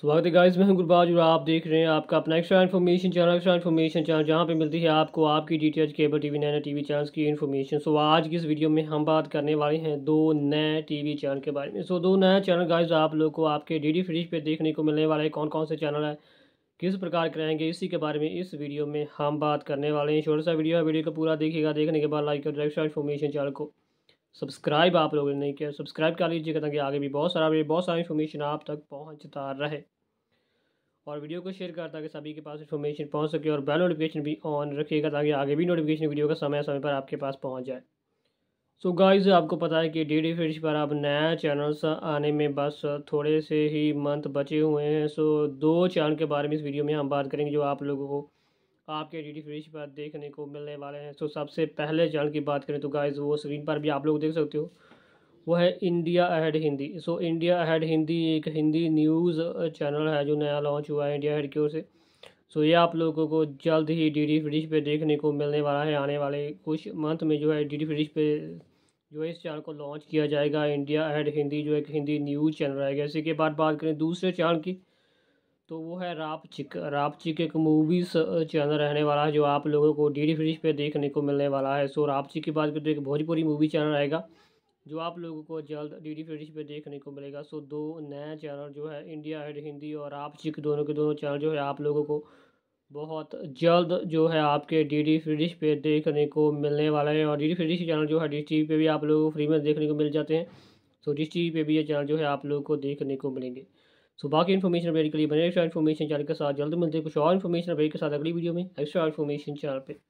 स्वागत है गाइस मैं हूं गुरबाज और आप देख रहे हैं आपका अपना extra information channel extra information channel जहां पे मिलती है आपको आपकी D T H cable TV नए टीवी चैनल्स की इन्फॉर्मेशन सो आज की इस वीडियो में हम बात करने वाले हैं दो नए टीवी चैनल के बारे में सो दो नए चैनल गाइज आप लोग को आपके डी डी फ्रिज पर देखने को मिलने वाले कौन कौन से चैनल है किस प्रकार के रहेंगे इसी के बारे में इस वीडियो में हम बात करने वाले हैं छोटा सा वीडियो है वीडियो को पूरा देखिएगा देखने के बाद लाइक और एक्स्ट्रा इन्फॉर्मेशन चैनल को सब्सक्राइब आप लोगों ने नहीं किया सब्सक्राइब कर लीजिएगा ताकि आगे भी बहुत सारा बहुत सारा इन्फॉर्मेशन आप तक पहुँचता रहे और वीडियो को शेयर कर ताकि सभी के पास इन्फॉर्मेशन पहुँच सके और बेल नोटिफिकेशन भी ऑन रखिएगा ताकि आगे भी नोटिफिकेशन वीडियो का समय समय पर आपके पास पहुँच जाए सो so गाइस आपको पता है कि डी डी फिश पर अब नया चैनल आने में बस थोड़े से ही मंथ बचे हुए हैं सो so, दो चैनल के बारे में इस वीडियो में हम बात करेंगे जो आप लोगों को आपके डी डी फ्रिज पर देखने को मिलने वाले हैं तो सबसे पहले चैनल की बात करें तो गाइज वो स्क्रीन पर भी आप लोग देख सकते हो वो है India ahead Hindi so India ahead Hindi एक हिंदी न्यूज़ चैनल है जो नया लॉन्च हुआ है इंडिया हेड की ओर से सो ये आप लोगों को जल्द ही डी डी फ्रिज पर देखने को मिलने वाला है आने वाले कुछ मंथ में जो है डी डी फ्रिज पर जो है इस चैनल को लॉन्च किया जाएगा इंडिया एड हिंदी जो एक हिंदी न्यूज़ चैनल रहेगा इसी के बाद बात करें दूसरे चैनल की तो वो है राप चिक राप चिक एक मूवी चैनल रहने वाला है जो आप लोगों को डी डी फ्रिज पर देखने को मिलने वाला है सो राप चिक की बात करें तो एक भोजपुरी मूवी चैनल रहेगा जो आप लोगों को जल्द डी डी फ्रिज पर देखने को मिलेगा सो दो नया चैनल जो है इंडिया हेड हिंदी और राप चिक दोनों के दोनों चैनल जो है आप लोगों को बहुत जल्द जो है आपके डी डी फ्री पे देखने को मिलने वाला है और डी डी फ्री चैनल जो है डिश टी पे भी आप लोगों को फ्री में देखने को मिल जाते हैं सो डिश टी पे भी ये चैनल जो है आप लोगों को देखने को मिलेंगे सो बाकी इन्फॉर्मेशन अपडेट के लिए बने एक्स्ट्रा इन्फॉर्मेशन चैनल के साथ जल्द मिलते हैं कुछ और इन्फॉर्मेशन अपडेट के साथ अगली वीडियो में एक्स्ट्रा इन्फॉर्मेशन चैनल पर